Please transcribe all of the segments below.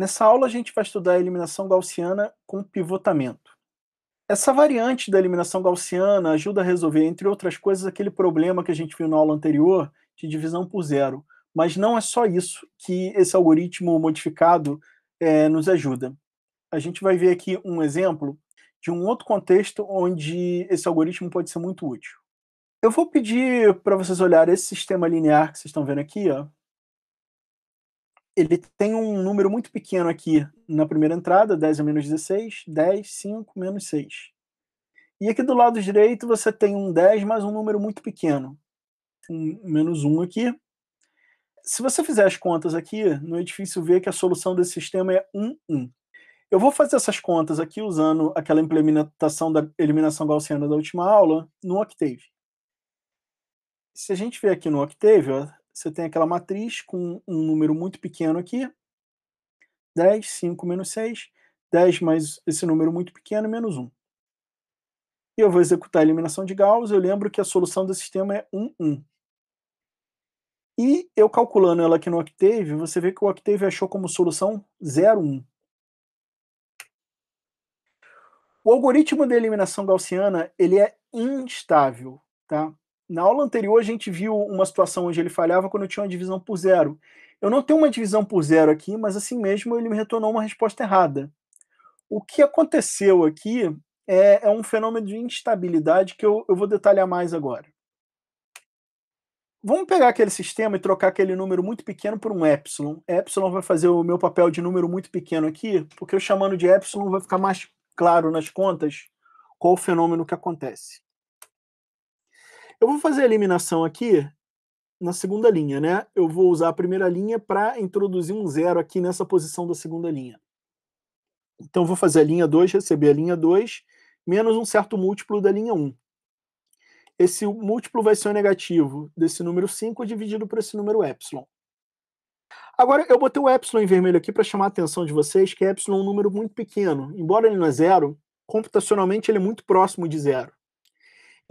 Nessa aula, a gente vai estudar a eliminação gaussiana com pivotamento. Essa variante da eliminação gaussiana ajuda a resolver, entre outras coisas, aquele problema que a gente viu na aula anterior de divisão por zero. Mas não é só isso que esse algoritmo modificado é, nos ajuda. A gente vai ver aqui um exemplo de um outro contexto onde esse algoritmo pode ser muito útil. Eu vou pedir para vocês olharem esse sistema linear que vocês estão vendo aqui, ó, ele tem um número muito pequeno aqui na primeira entrada, 10 a menos 16, 10, 5, menos 6. E aqui do lado direito você tem um 10 mais um número muito pequeno, um menos 1 aqui. Se você fizer as contas aqui, não é difícil ver que a solução desse sistema é 1, 1. Eu vou fazer essas contas aqui usando aquela implementação da eliminação gaussiana da última aula no Octave. Se a gente ver aqui no Octave, ó, você tem aquela matriz com um número muito pequeno aqui, 10, 5 menos 6, 10 mais esse número muito pequeno, menos 1. E eu vou executar a eliminação de Gauss, eu lembro que a solução do sistema é 1, 1. E eu calculando ela aqui no Octave, você vê que o Octave achou como solução 0, 1. O algoritmo de eliminação gaussiana ele é instável, tá? na aula anterior a gente viu uma situação onde ele falhava quando eu tinha uma divisão por zero. Eu não tenho uma divisão por zero aqui, mas assim mesmo ele me retornou uma resposta errada. O que aconteceu aqui é, é um fenômeno de instabilidade que eu, eu vou detalhar mais agora. Vamos pegar aquele sistema e trocar aquele número muito pequeno por um epsilon. Epsilon vai fazer o meu papel de número muito pequeno aqui, porque eu chamando de epsilon vai ficar mais claro nas contas qual o fenômeno que acontece. Eu vou fazer a eliminação aqui na segunda linha, né? Eu vou usar a primeira linha para introduzir um zero aqui nessa posição da segunda linha. Então, vou fazer a linha 2, receber a linha 2, menos um certo múltiplo da linha 1. Um. Esse múltiplo vai ser o negativo desse número 5 dividido por esse número epsilon. Agora, eu botei o epsilon em vermelho aqui para chamar a atenção de vocês que é epsilon é um número muito pequeno. Embora ele não é zero, computacionalmente ele é muito próximo de zero.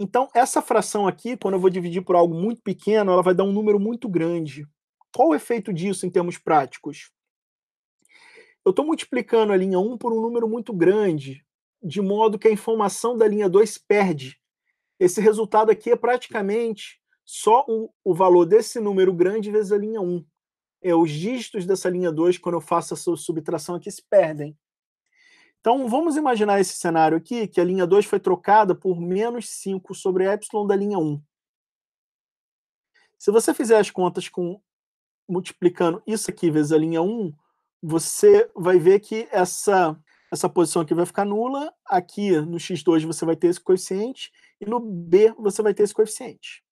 Então, essa fração aqui, quando eu vou dividir por algo muito pequeno, ela vai dar um número muito grande. Qual o efeito disso em termos práticos? Eu estou multiplicando a linha 1 por um número muito grande, de modo que a informação da linha 2 perde. Esse resultado aqui é praticamente só o, o valor desse número grande vezes a linha 1. É, os dígitos dessa linha 2, quando eu faço essa subtração aqui, se perdem. Então, vamos imaginar esse cenário aqui, que a linha 2 foi trocada por menos 5 sobre epsilon da linha 1. Se você fizer as contas com multiplicando isso aqui vezes a linha 1, você vai ver que essa, essa posição aqui vai ficar nula, aqui no x2 você vai ter esse coeficiente, e no b você vai ter esse coeficiente.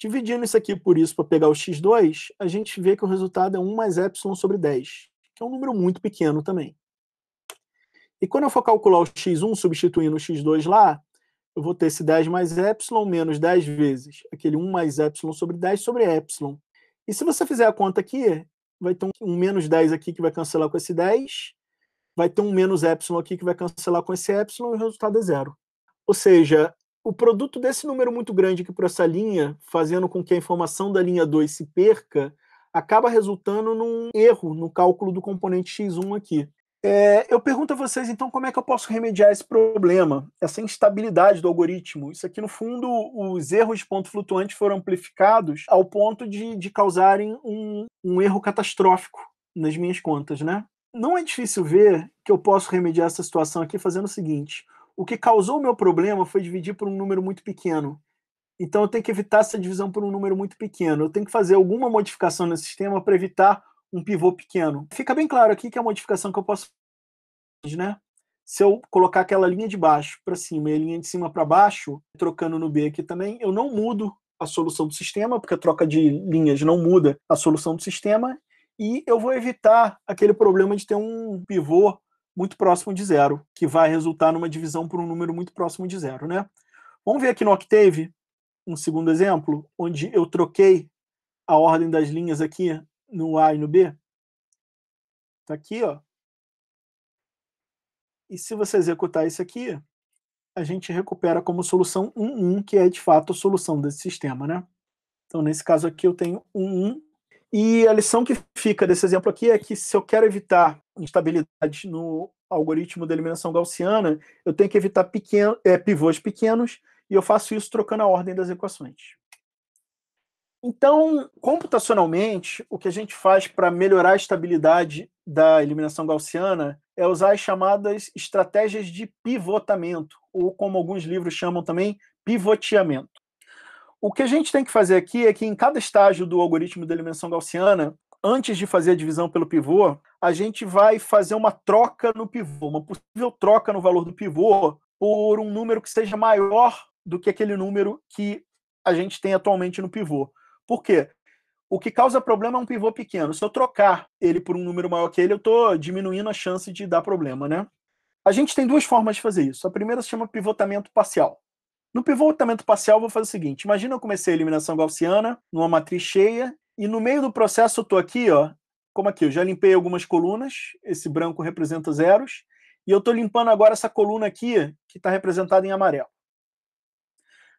Dividindo isso aqui por isso para pegar o x2, a gente vê que o resultado é 1 mais epsilon sobre 10, que é um número muito pequeno também. E quando eu for calcular o x1 substituindo o x2 lá, eu vou ter esse 10 mais epsilon menos 10 vezes aquele 1 mais epsilon sobre 10 sobre epsilon. E se você fizer a conta aqui, vai ter um menos 10 aqui que vai cancelar com esse 10, vai ter um menos epsilon aqui que vai cancelar com esse epsilon e o resultado é zero. Ou seja, o produto desse número muito grande aqui para essa linha, fazendo com que a informação da linha 2 se perca, acaba resultando num erro no cálculo do componente x1 aqui. É, eu pergunto a vocês, então, como é que eu posso remediar esse problema, essa instabilidade do algoritmo? Isso aqui, no fundo, os erros de ponto flutuante foram amplificados ao ponto de, de causarem um, um erro catastrófico nas minhas contas, né? Não é difícil ver que eu posso remediar essa situação aqui fazendo o seguinte: o que causou o meu problema foi dividir por um número muito pequeno. Então eu tenho que evitar essa divisão por um número muito pequeno. Eu tenho que fazer alguma modificação no sistema para evitar um pivô pequeno. Fica bem claro aqui que é a modificação que eu posso fazer, né? Se eu colocar aquela linha de baixo para cima e a linha de cima para baixo, trocando no B aqui também, eu não mudo a solução do sistema, porque a troca de linhas não muda a solução do sistema, e eu vou evitar aquele problema de ter um pivô muito próximo de zero, que vai resultar numa divisão por um número muito próximo de zero, né? Vamos ver aqui no Octave, um segundo exemplo, onde eu troquei a ordem das linhas aqui no A e no B? Está aqui, ó. E se você executar isso aqui, a gente recupera como solução 1, 1, que é de fato a solução desse sistema, né? Então, nesse caso aqui, eu tenho 1, 1. E a lição que fica desse exemplo aqui é que se eu quero evitar instabilidade no algoritmo de eliminação gaussiana, eu tenho que evitar pequeno, é, eh, pivôs pequenos, e eu faço isso trocando a ordem das equações. Então, computacionalmente, o que a gente faz para melhorar a estabilidade da eliminação gaussiana é usar as chamadas estratégias de pivotamento, ou como alguns livros chamam também, pivoteamento. O que a gente tem que fazer aqui é que em cada estágio do algoritmo de eliminação gaussiana, antes de fazer a divisão pelo pivô, a gente vai fazer uma troca no pivô, uma possível troca no valor do pivô por um número que seja maior do que aquele número que a gente tem atualmente no pivô. Por quê? O que causa problema é um pivô pequeno. Se eu trocar ele por um número maior que ele, eu estou diminuindo a chance de dar problema, né? A gente tem duas formas de fazer isso. A primeira se chama pivotamento parcial. No pivotamento parcial, eu vou fazer o seguinte: imagina eu comecei a eliminação gaussiana numa matriz cheia, e no meio do processo eu estou aqui, ó, como aqui, eu já limpei algumas colunas, esse branco representa zeros, e eu estou limpando agora essa coluna aqui, que está representada em amarelo.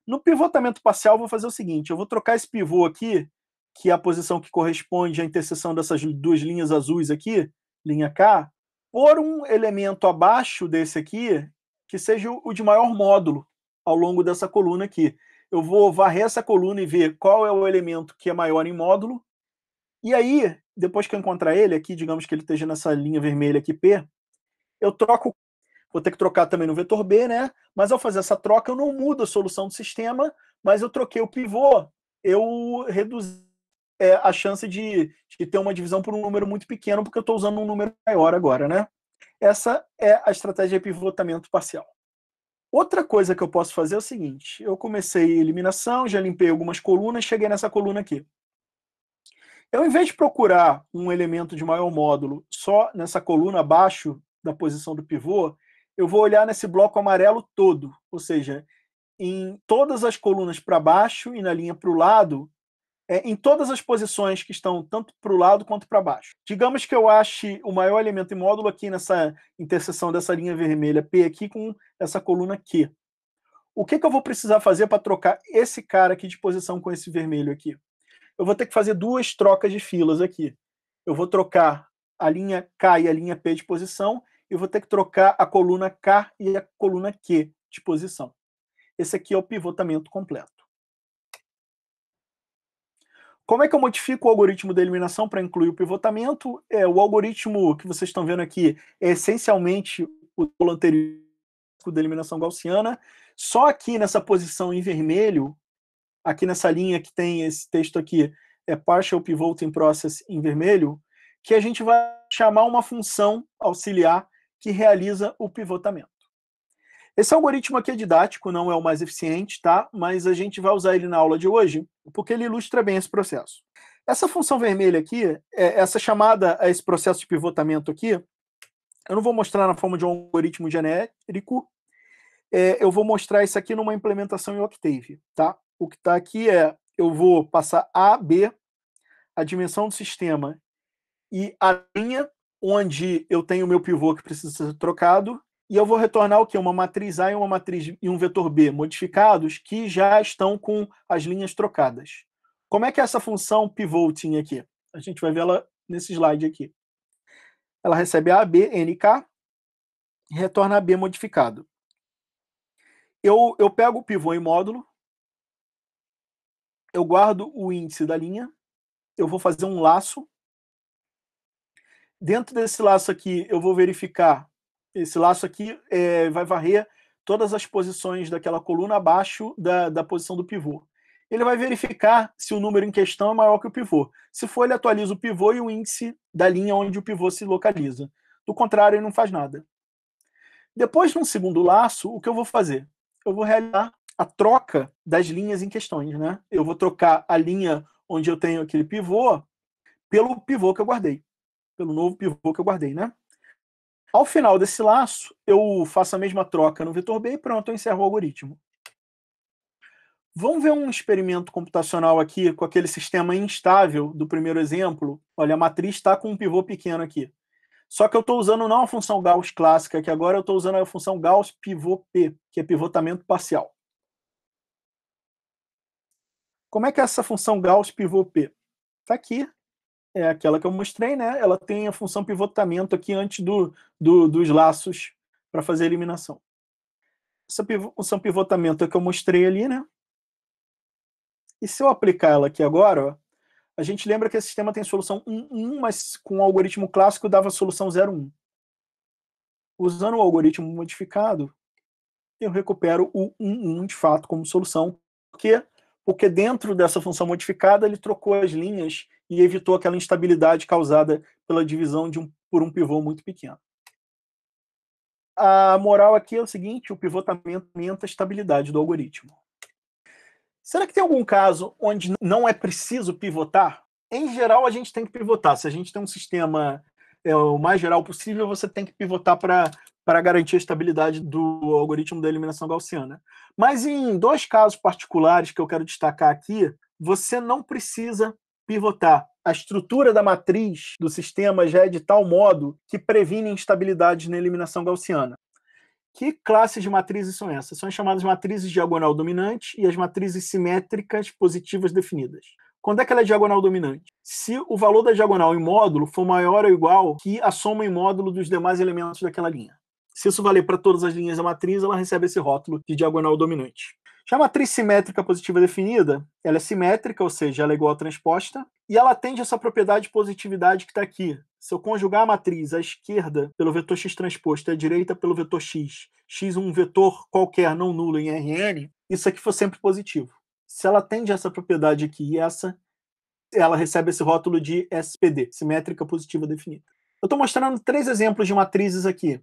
No pivotamento parcial, vou fazer o seguinte: eu vou trocar esse pivô aqui, que é a posição que corresponde à interseção dessas duas linhas azuis aqui, linha K, por um elemento abaixo desse aqui, que seja o de maior módulo ao longo dessa coluna aqui. Eu vou varrer essa coluna e ver qual é o elemento que é maior em módulo. E aí, depois que eu encontrar ele aqui, digamos que ele esteja nessa linha vermelha aqui, P, eu troco vou ter que trocar também no vetor B, né? Mas ao fazer essa troca, eu não mudo a solução do sistema, mas eu troquei o pivô, eu reduzi é, a chance de, de ter uma divisão por um número muito pequeno, porque eu estou usando um número maior agora, né? Essa é a estratégia de pivotamento parcial. Outra coisa que eu posso fazer é o seguinte, eu comecei eliminação, já limpei algumas colunas, cheguei nessa coluna aqui. Eu, em vez de procurar um elemento de maior módulo só nessa coluna abaixo da posição do pivô, eu vou olhar nesse bloco amarelo todo, ou seja, em todas as colunas para baixo e na linha para o lado, é, em todas as posições que estão tanto para o lado quanto para baixo. Digamos que eu ache o maior elemento e módulo aqui nessa interseção dessa linha vermelha P aqui com essa coluna Q. O que, que eu vou precisar fazer para trocar esse cara aqui de posição com esse vermelho aqui? Eu vou ter que fazer duas trocas de filas aqui. Eu vou trocar a linha K e a linha P de posição eu vou ter que trocar a coluna K e a coluna Q de posição. Esse aqui é o pivotamento completo. Como é que eu modifico o algoritmo de eliminação para incluir o pivotamento? É, o algoritmo que vocês estão vendo aqui é essencialmente o anterior da eliminação gaussiana, só aqui nessa posição em vermelho, aqui nessa linha que tem esse texto aqui, é partial pivoting process em vermelho, que a gente vai chamar uma função auxiliar que realiza o pivotamento. Esse algoritmo aqui é didático, não é o mais eficiente, tá? Mas a gente vai usar ele na aula de hoje, porque ele ilustra bem esse processo. Essa função vermelha aqui, é, essa chamada a esse processo de pivotamento aqui, eu não vou mostrar na forma de um algoritmo genérico, é, eu vou mostrar isso aqui numa implementação em Octave, tá? O que está aqui é, eu vou passar A, B, a dimensão do sistema e a linha, onde eu tenho o meu pivô que precisa ser trocado, e eu vou retornar o quê? Uma matriz A e uma matriz e um vetor B modificados que já estão com as linhas trocadas. Como é que é essa função pivoting aqui? A gente vai ver ela nesse slide aqui. Ela recebe A, B, N, K, e retorna B modificado. Eu, eu pego o pivô em módulo, eu guardo o índice da linha, eu vou fazer um laço Dentro desse laço aqui, eu vou verificar. Esse laço aqui é, vai varrer todas as posições daquela coluna abaixo da, da posição do pivô. Ele vai verificar se o número em questão é maior que o pivô. Se for, ele atualiza o pivô e o índice da linha onde o pivô se localiza. Do contrário, ele não faz nada. Depois de um segundo laço, o que eu vou fazer? Eu vou realizar a troca das linhas em questões, né? Eu vou trocar a linha onde eu tenho aquele pivô pelo pivô que eu guardei pelo novo pivô que eu guardei, né? Ao final desse laço, eu faço a mesma troca no vetor B e pronto, eu encerro o algoritmo. Vamos ver um experimento computacional aqui com aquele sistema instável do primeiro exemplo. Olha, a matriz está com um pivô pequeno aqui. Só que eu estou usando não a função Gauss clássica, que agora eu estou usando a função Gauss pivô P, que é pivotamento parcial. Como é que é essa função Gauss pivô P? Está aqui, é aquela que eu mostrei, né? Ela tem a função pivotamento aqui antes do, do dos laços para fazer a eliminação. Essa função pivotamento é que eu mostrei ali, né? E se eu aplicar ela aqui agora, ó, a gente lembra que esse sistema tem solução 1, 1, mas com o algoritmo clássico dava solução 0, 1. Usando o algoritmo modificado, eu recupero o 1, 1 de fato como solução. Por quê? Porque dentro dessa função modificada, ele trocou as linhas e evitou aquela instabilidade causada pela divisão um, por um pivô muito pequeno. A moral aqui é o seguinte: o pivotamento aumenta a estabilidade do algoritmo. Será que tem algum caso onde não é preciso pivotar? Em geral, a gente tem que pivotar. Se a gente tem um sistema é, o mais geral possível, você tem que pivotar para garantir a estabilidade do algoritmo da eliminação gaussiana. Mas em dois casos particulares que eu quero destacar aqui, você não precisa pivotar. A estrutura da matriz do sistema já é de tal modo que previne instabilidades na eliminação gaussiana. Que classes de matrizes são essas? São as chamadas matrizes diagonal dominante e as matrizes simétricas positivas definidas. Quando é que ela é diagonal dominante? Se o valor da diagonal em módulo for maior ou igual que a soma em módulo dos demais elementos daquela linha. Se isso valer para todas as linhas da matriz, ela recebe esse rótulo de diagonal dominante. Já é a matriz simétrica positiva definida, ela é simétrica, ou seja, ela é igual à transposta, e ela atende essa propriedade de positividade que está aqui. Se eu conjugar a matriz à esquerda pelo vetor x transposto e à direita pelo vetor x, x um vetor qualquer não nulo em Rn, isso aqui for sempre positivo. Se ela atende essa propriedade aqui e essa, ela recebe esse rótulo de SPD, simétrica positiva definida. Eu estou mostrando três exemplos de matrizes aqui.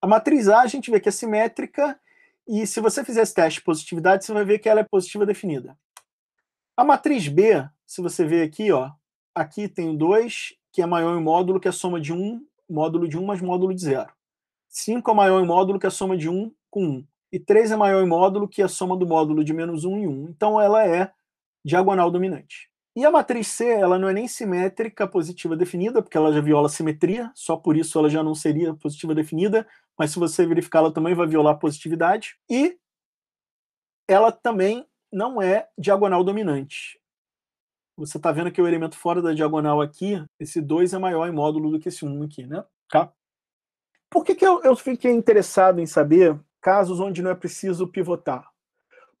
A matriz A, a gente vê que é simétrica e se você fizer esse teste de positividade, você vai ver que ela é positiva definida. A matriz B, se você ver aqui, ó, aqui tem 2, que é maior em módulo, que a é soma de 1, um, módulo de 1 um, mais módulo de 0. 5 é maior em módulo, que a é soma de 1 um, com 1. E 3 é maior em módulo, que a é soma do módulo de menos 1 e 1. Então ela é diagonal dominante. E a matriz C, ela não é nem simétrica positiva definida, porque ela já viola simetria, só por isso ela já não seria positiva definida, mas se você verificar, ela também vai violar positividade. E ela também não é diagonal dominante. Você está vendo que o elemento fora da diagonal aqui, esse 2 é maior em módulo do que esse 1 um aqui, né? Tá? Por que, que eu, eu fiquei interessado em saber casos onde não é preciso pivotar?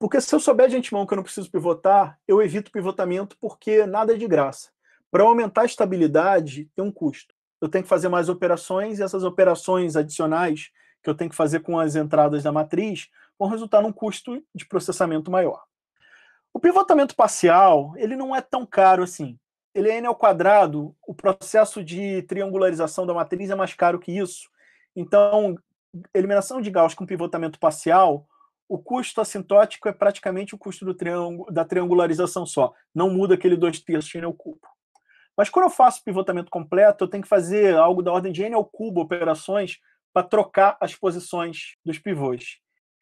Porque se eu souber de antemão que eu não preciso pivotar, eu evito pivotamento porque nada é de graça. Para aumentar a estabilidade, tem um custo. Eu tenho que fazer mais operações e essas operações adicionais que eu tenho que fazer com as entradas da matriz vão resultar num custo de processamento maior. O pivotamento parcial, ele não é tão caro assim. Ele é n ao quadrado, o processo de triangularização da matriz é mais caro que isso. Então, eliminação de Gauss com pivotamento parcial o custo assintótico é praticamente o custo do triângulo, da triangularização só. Não muda aquele 2 terços de n ao cubo. Mas quando eu faço pivotamento completo, eu tenho que fazer algo da ordem de n ao cubo operações para trocar as posições dos pivôs.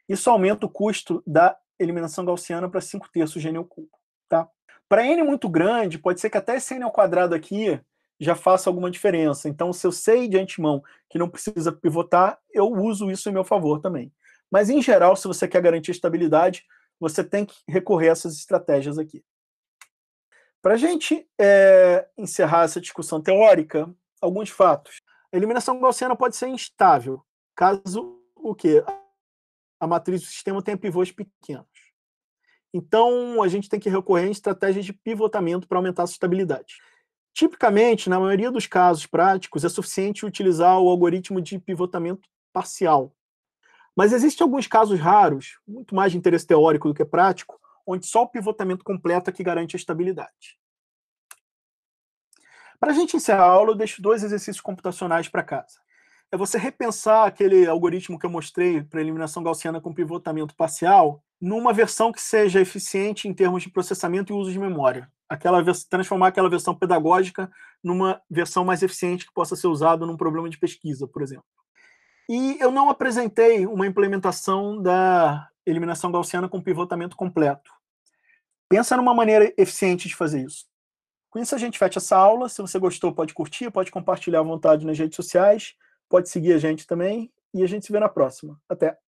Isso aumenta o custo da eliminação gaussiana para 5 terços de n ao cubo. Tá? Para n muito grande, pode ser que até esse n ao quadrado aqui já faça alguma diferença. Então, se eu sei de antemão que não precisa pivotar, eu uso isso em meu favor também. Mas, em geral, se você quer garantir estabilidade, você tem que recorrer a essas estratégias aqui. Para a gente é, encerrar essa discussão teórica, alguns fatos. A eliminação gaussiana pode ser instável, caso o quê? A matriz do sistema tenha pivôs pequenos. Então, a gente tem que recorrer a estratégias de pivotamento para aumentar a sua estabilidade. Tipicamente, na maioria dos casos práticos, é suficiente utilizar o algoritmo de pivotamento parcial, mas existem alguns casos raros, muito mais de interesse teórico do que prático, onde só o pivotamento completo é que garante a estabilidade. Para a gente encerrar a aula, eu deixo dois exercícios computacionais para casa. É você repensar aquele algoritmo que eu mostrei para eliminação gaussiana com pivotamento parcial numa versão que seja eficiente em termos de processamento e uso de memória. Aquela transformar aquela versão pedagógica numa versão mais eficiente que possa ser usada num problema de pesquisa, por exemplo. E eu não apresentei uma implementação da eliminação gaussiana com pivotamento completo. Pensa numa maneira eficiente de fazer isso. Com isso, a gente fecha essa aula. Se você gostou, pode curtir, pode compartilhar à vontade nas redes sociais, pode seguir a gente também. E a gente se vê na próxima. Até!